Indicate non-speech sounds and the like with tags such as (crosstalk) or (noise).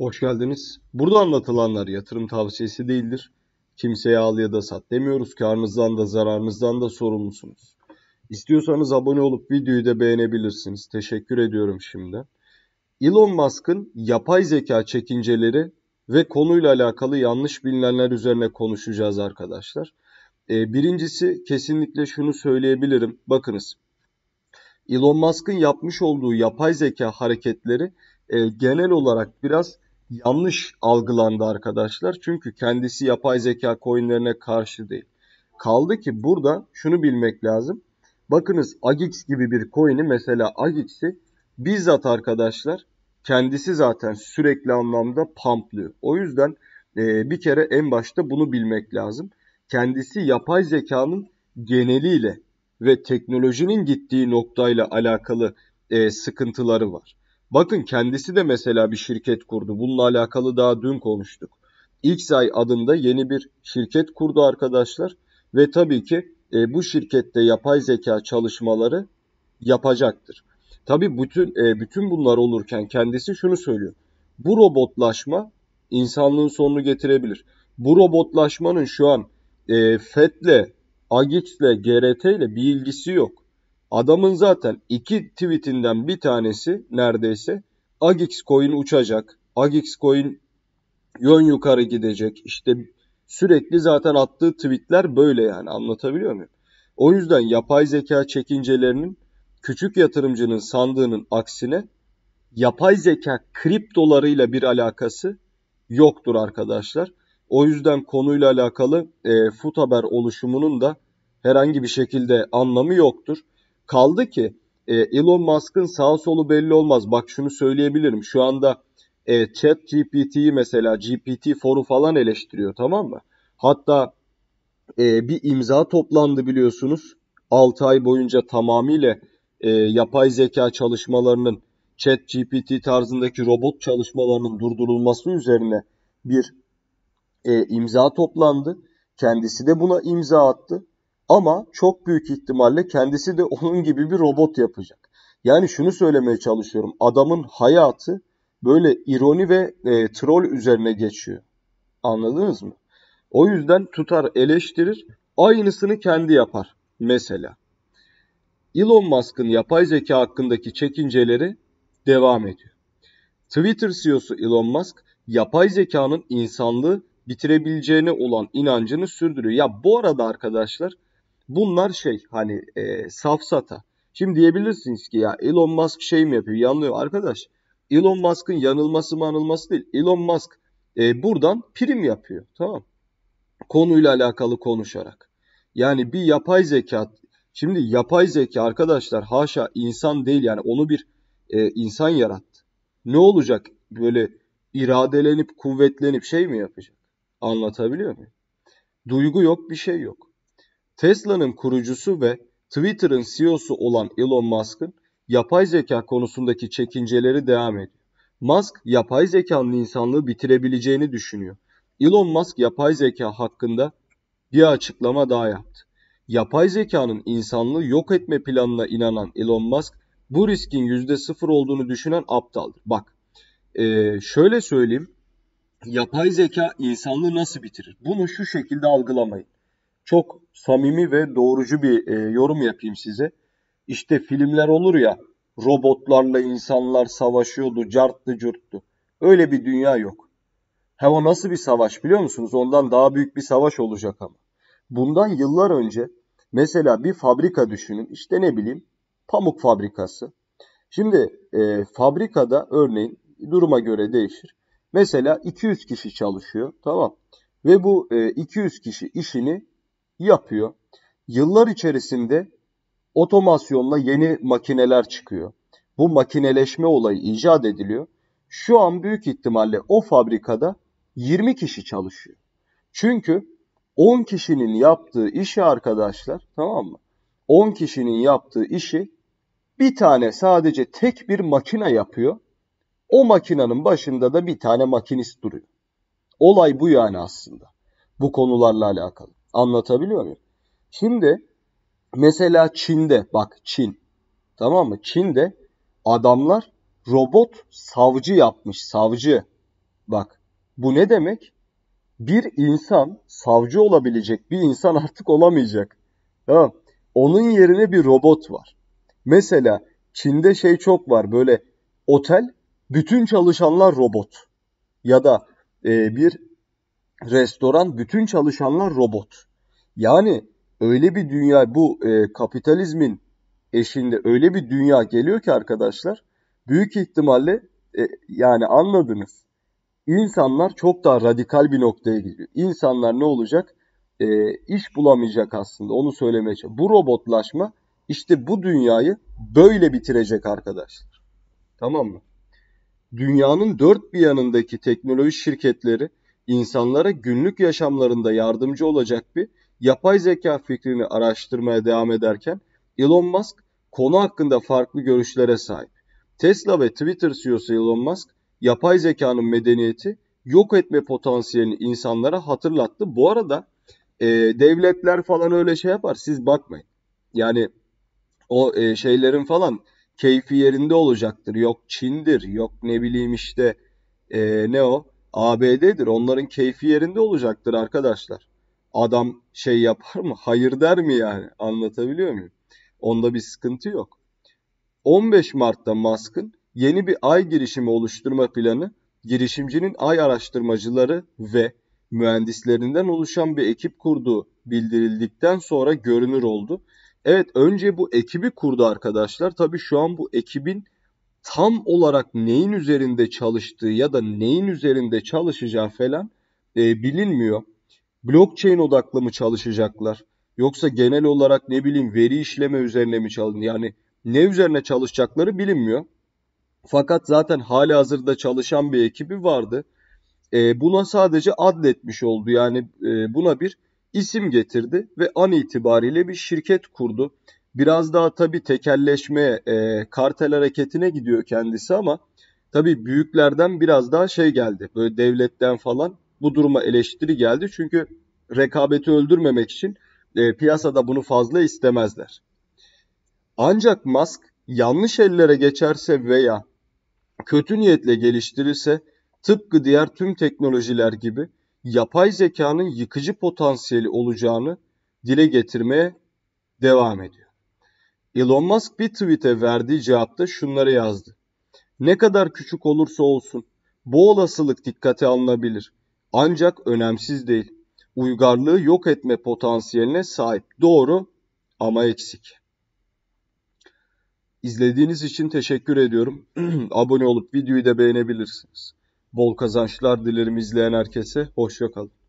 Hoş geldiniz. Burada anlatılanlar yatırım tavsiyesi değildir. Kimseye al ya da sat demiyoruz. Karnınızdan da zararınızdan da sorumlusunuz. İstiyorsanız abone olup videoyu da beğenebilirsiniz. Teşekkür ediyorum şimdi. Elon Musk'ın yapay zeka çekinceleri ve konuyla alakalı yanlış bilinenler üzerine konuşacağız arkadaşlar. Ee, birincisi kesinlikle şunu söyleyebilirim. Bakınız Elon Musk'ın yapmış olduğu yapay zeka hareketleri e, genel olarak biraz yanlış algılandı arkadaşlar. Çünkü kendisi yapay zeka coinlerine karşı değil. Kaldı ki burada şunu bilmek lazım. Bakınız Agix gibi bir coin'i mesela Agix'i bizzat arkadaşlar kendisi zaten sürekli anlamda pumplıyor. O yüzden e, bir kere en başta bunu bilmek lazım. Kendisi yapay zekanın geneliyle ve teknolojinin gittiği noktayla alakalı e, sıkıntıları var. Bakın kendisi de mesela bir şirket kurdu. Bununla alakalı daha dün konuştuk. Xay adında yeni bir şirket kurdu arkadaşlar. Ve tabii ki e, bu şirkette yapay zeka çalışmaları yapacaktır. Tabii bütün e, bütün bunlar olurken kendisi şunu söylüyor. Bu robotlaşma insanlığın sonunu getirebilir. Bu robotlaşmanın şu an e, FET'le, AGITLE, GRT'yle bir ilgisi yok. Adamın zaten iki tweetinden bir tanesi neredeyse Agix coin uçacak. Agix coin yön yukarı gidecek. İşte sürekli zaten attığı tweetler böyle yani anlatabiliyor muyum? O yüzden yapay zeka çekincelerinin küçük yatırımcının sandığının aksine yapay zeka kriptolarıyla bir alakası yoktur arkadaşlar. O yüzden konuyla alakalı e, fut haber oluşumunun da herhangi bir şekilde anlamı yoktur. Kaldı ki e, Elon Musk'ın sağ solu belli olmaz. Bak şunu söyleyebilirim. Şu anda e, chat GPT'yi mesela GPT foru falan eleştiriyor tamam mı? Hatta e, bir imza toplandı biliyorsunuz. 6 ay boyunca tamamıyla e, yapay zeka çalışmalarının chat GPT tarzındaki robot çalışmalarının durdurulması üzerine bir e, imza toplandı. Kendisi de buna imza attı. Ama çok büyük ihtimalle kendisi de onun gibi bir robot yapacak. Yani şunu söylemeye çalışıyorum. Adamın hayatı böyle ironi ve e, troll üzerine geçiyor. Anladınız mı? O yüzden tutar eleştirir, aynısını kendi yapar mesela. Elon Musk'ın yapay zeka hakkındaki çekinceleri devam ediyor. Twitter CEO'su Elon Musk yapay zekanın insanlığı bitirebileceğine olan inancını sürdürüyor. Ya bu arada arkadaşlar bunlar şey hani e, safsata. Şimdi diyebilirsiniz ki ya Elon Musk şey mi yapıyor yanılıyor arkadaş. Elon Musk'ın yanılması mı anılması değil. Elon Musk e, buradan prim yapıyor tamam konuyla alakalı konuşarak. Yani bir yapay zeka şimdi yapay zeka arkadaşlar haşa insan değil yani onu bir e, insan yarattı. Ne olacak böyle iradelenip kuvvetlenip şey mi yapacak? Anlatabiliyor muyum? Duygu yok bir şey yok. Tesla'nın kurucusu ve Twitter'ın CEO'su olan Elon Musk'ın yapay zeka konusundaki çekinceleri devam ediyor. Musk yapay zekanın insanlığı bitirebileceğini düşünüyor. Elon Musk yapay zeka hakkında bir açıklama daha yaptı. Yapay zekanın insanlığı yok etme planına inanan Elon Musk bu riskin %0 olduğunu düşünen aptaldır. Bak e, şöyle söyleyeyim yapay zeka insanlığı nasıl bitirir? Bunu şu şekilde algılamayın çok samimi ve doğrucu bir e, yorum yapayım size. İşte filmler olur ya robotlarla insanlar savaşıyordu, carttı curttu. Öyle bir dünya yok. Hem o nasıl bir savaş biliyor musunuz? Ondan daha büyük bir savaş olacak ama. Bundan yıllar önce mesela bir fabrika düşünün. İşte ne bileyim pamuk fabrikası. Şimdi e, fabrikada örneğin duruma göre değişir. Mesela 200 kişi çalışıyor tamam. Ve bu e, 200 kişi işini yapıyor. Yıllar içerisinde otomasyonla yeni makineler çıkıyor. Bu makineleşme olayı icat ediliyor. Şu an büyük ihtimalle o fabrikada 20 kişi çalışıyor. Çünkü 10 kişinin yaptığı işi arkadaşlar tamam mı? 10 kişinin yaptığı işi bir tane sadece tek bir makine yapıyor. O makinenin başında da bir tane makinist duruyor. Olay bu yani aslında. Bu konularla alakalı. Anlatabiliyor muyum? Şimdi mesela Çin'de bak Çin tamam mı? Çin'de adamlar robot savcı yapmış savcı. Bak bu ne demek? Bir insan savcı olabilecek bir insan artık olamayacak. Tamam. Onun yerine bir robot var. Mesela Çin'de şey çok var böyle otel bütün çalışanlar robot ya da e, bir restoran bütün çalışanlar robot. Yani öyle bir dünya bu e, kapitalizmin eşinde öyle bir dünya geliyor ki arkadaşlar büyük ihtimalle e, yani anladınız. İnsanlar çok daha radikal bir noktaya gidiyor. İnsanlar ne olacak? E, iş bulamayacak aslında onu söylemeye çalışıyorum. Bu robotlaşma işte bu dünyayı böyle bitirecek arkadaşlar. Tamam mı? Dünyanın dört bir yanındaki teknoloji şirketleri insanlara günlük yaşamlarında yardımcı olacak bir yapay zeka fikrini araştırmaya devam ederken Elon Musk konu hakkında farklı görüşlere sahip. Tesla ve Twitter CEO'su Elon Musk yapay zekanın medeniyeti yok etme potansiyelini insanlara hatırlattı. Bu arada e, devletler falan öyle şey yapar siz bakmayın. Yani o e, şeylerin falan keyfi yerinde olacaktır. Yok Çin'dir, yok ne bileyim işte e, ne o ABD'dir. Onların keyfi yerinde olacaktır arkadaşlar. Adam şey yapar mı? Hayır der mi yani? Anlatabiliyor muyum? Onda bir sıkıntı yok. 15 Mart'ta Musk'ın yeni bir ay girişimi oluşturma planı girişimcinin ay araştırmacıları ve mühendislerinden oluşan bir ekip kurduğu bildirildikten sonra görünür oldu. Evet önce bu ekibi kurdu arkadaşlar. Tabi şu an bu ekibin tam olarak neyin üzerinde çalıştığı ya da neyin üzerinde çalışacağı falan e, bilinmiyor. Blockchain odaklı mı çalışacaklar? Yoksa genel olarak ne bileyim veri işleme üzerine mi çalışacaklar? Yani ne üzerine çalışacakları bilinmiyor. Fakat zaten hali hazırda çalışan bir ekibi vardı. E, buna sadece adletmiş oldu. Yani e, buna bir isim getirdi ve an itibariyle bir şirket kurdu. Biraz daha tabii tekelleşme, e, kartel hareketine gidiyor kendisi ama tabii büyüklerden biraz daha şey geldi. Böyle devletten falan bu duruma eleştiri geldi. Çünkü rekabeti öldürmemek için e, piyasada bunu fazla istemezler. Ancak Musk yanlış ellere geçerse veya kötü niyetle geliştirirse tıpkı diğer tüm teknolojiler gibi yapay zekanın yıkıcı potansiyeli olacağını dile getirmeye devam ediyor. Elon Musk bir tweet'e verdiği cevapta şunları yazdı. Ne kadar küçük olursa olsun bu olasılık dikkate alınabilir. Ancak önemsiz değil. Uygarlığı yok etme potansiyeline sahip. Doğru ama eksik. İzlediğiniz için teşekkür ediyorum. (clears throat) Abone olup videoyu da beğenebilirsiniz. Bol kazançlar dilerim izleyen herkese. Hoşçakalın.